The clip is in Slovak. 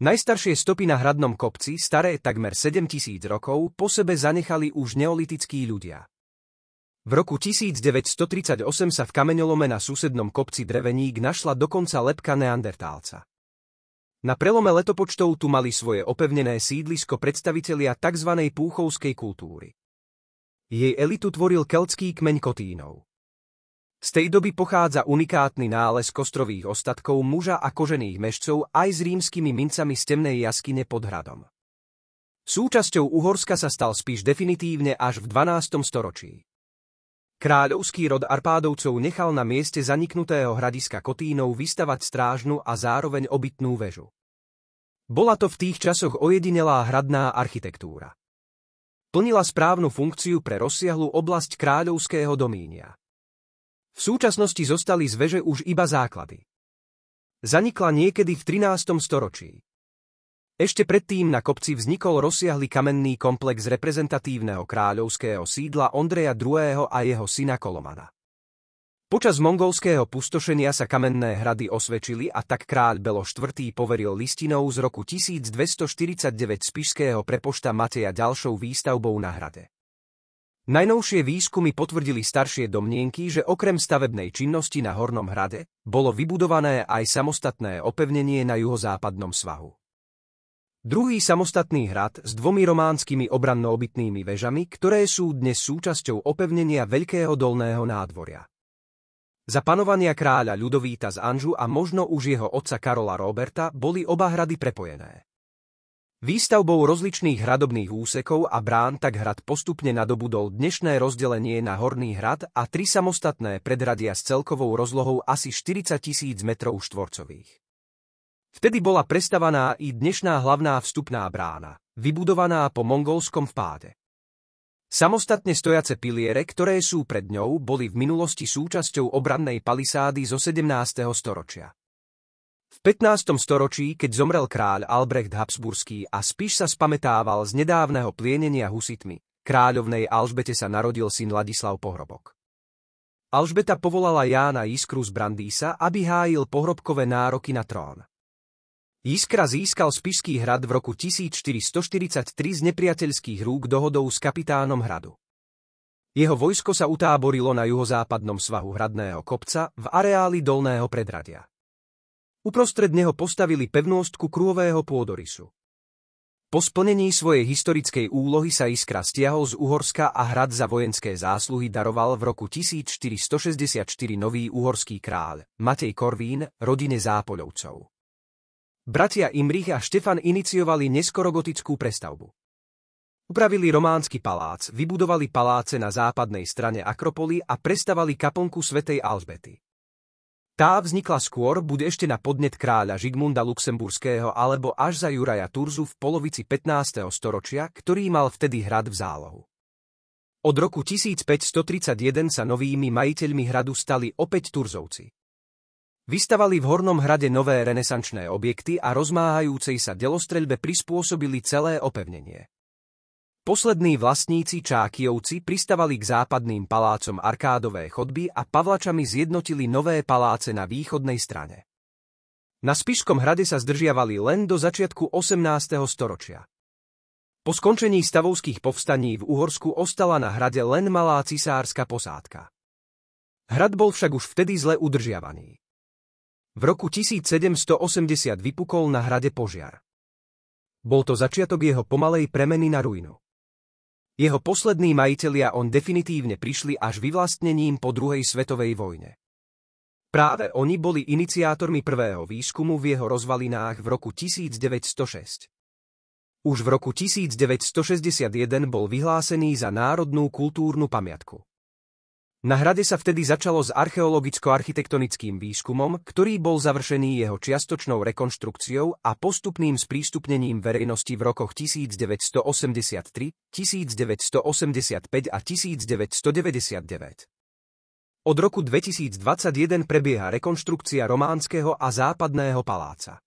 Najstaršie stopy na hradnom kopci, staré takmer 7000 rokov, po sebe zanechali už neolitickí ľudia. V roku 1938 sa v kameňolome na susednom kopci Dreveník našla dokonca lepka neandertálca. Na prelome letopočtov tu mali svoje opevnené sídlisko predstavitelia tzv. púchovskej kultúry. Jej elitu tvoril keltský kmeň Kotínov. Z tej doby pochádza unikátny nález kostrových ostatkov muža a kožených mešcov aj s rímskymi mincami z temnej jaskyne pod hradom. Súčasťou Uhorska sa stal spíš definitívne až v 12. storočí. Kráľovský rod Arpádovcov nechal na mieste zaniknutého hradiska Kotínov vystavať strážnu a zároveň obytnú väžu. Bola to v tých časoch ojedinelá hradná architektúra. Plnila správnu funkciu pre rozsiahlu oblasť kráľovského domínia. V súčasnosti zostali z veže už iba základy. Zanikla niekedy v 13. storočí. Ešte predtým na kopci vznikol rozsiahly kamenný komplex reprezentatívneho kráľovského sídla Ondreja II. a jeho syna Kolomana. Počas mongolského pustošenia sa kamenné hrady osvedčili a tak kráľ Belo IV. poveril listinou z roku 1249 spišského prepošta Mateja ďalšou výstavbou na hrade. Najnovšie výskumy potvrdili staršie domnienky, že okrem stavebnej činnosti na Hornom hrade bolo vybudované aj samostatné opevnenie na juhozápadnom svahu. Druhý samostatný hrad s dvomi románskymi obranno-obytnými vežami, ktoré sú dnes súčasťou opevnenia Veľkého dolného nádvoria. Za panovania kráľa Ľudovíta z Anžu a možno už jeho otca Karola Roberta boli oba hrady prepojené. Výstavbou rozličných hradobných úsekov a brán tak hrad postupne nadobudol dnešné rozdelenie na Horný hrad a tri samostatné predradia s celkovou rozlohou asi 40 tisíc metrov štvorcových. Vtedy bola prestavaná i dnešná hlavná vstupná brána, vybudovaná po mongolskom vpáde. Samostatne stojace piliere, ktoré sú pred ňou, boli v minulosti súčasťou obrannej palisády zo 17. storočia. V 15. storočí, keď zomrel kráľ Albrecht Habsburský a spíš sa spametával z nedávneho plienenia husitmi, kráľovnej Alžbete sa narodil syn Ladislav Pohrobok. Alžbeta povolala Jána Iskru z Brandýsa, aby hájil pohrobkové nároky na trón. Iskra získal Spišský hrad v roku 1443 z nepriateľských rúk dohodou s kapitánom hradu. Jeho vojsko sa utáborilo na juhozápadnom svahu hradného kopca v areáli Dolného predradia. Uprostred neho postavili pevnostku krúhového pôdorysu. Po splnení svojej historickej úlohy sa Iskra stiahol z Uhorska a hrad za vojenské zásluhy daroval v roku 1464 nový uhorský kráľ, Matej Korvín, rodine Zápoľovcov. Bratia Imrich a Štefan iniciovali neskorogotickú prestavbu. Upravili románsky palác, vybudovali paláce na západnej strane Akropoly a prestavali kaponku svätej Alžbety. Tá vznikla skôr, bude ešte na podnet kráľa Žigmunda Luxemburského alebo až za Juraja Turzu v polovici 15. storočia, ktorý mal vtedy hrad v zálohu. Od roku 1531 sa novými majiteľmi hradu stali opäť Turzovci. Vystavali v Hornom hrade nové renesančné objekty a rozmáhajúcej sa delostreľbe prispôsobili celé opevnenie. Poslední vlastníci Čákijovci pristavali k západným palácom arkádové chodby a pavlačami zjednotili nové paláce na východnej strane. Na Spišskom hrade sa zdržiavali len do začiatku 18. storočia. Po skončení stavovských povstaní v Uhorsku ostala na hrade len malá cisárska posádka. Hrad bol však už vtedy zle udržiavaný. V roku 1780 vypukol na hrade požiar. Bol to začiatok jeho pomalej premeny na ruinu. Jeho poslední majitelia on definitívne prišli až vyvlastnením po druhej svetovej vojne. Práve oni boli iniciátormi prvého výskumu v jeho rozvalinách v roku 1906. Už v roku 1961 bol vyhlásený za národnú kultúrnu pamiatku. Na hrade sa vtedy začalo s archeologicko-architektonickým výskumom, ktorý bol završený jeho čiastočnou rekonštrukciou a postupným sprístupnením verejnosti v rokoch 1983, 1985 a 1999. Od roku 2021 prebieha rekonštrukcia románskeho a západného paláca.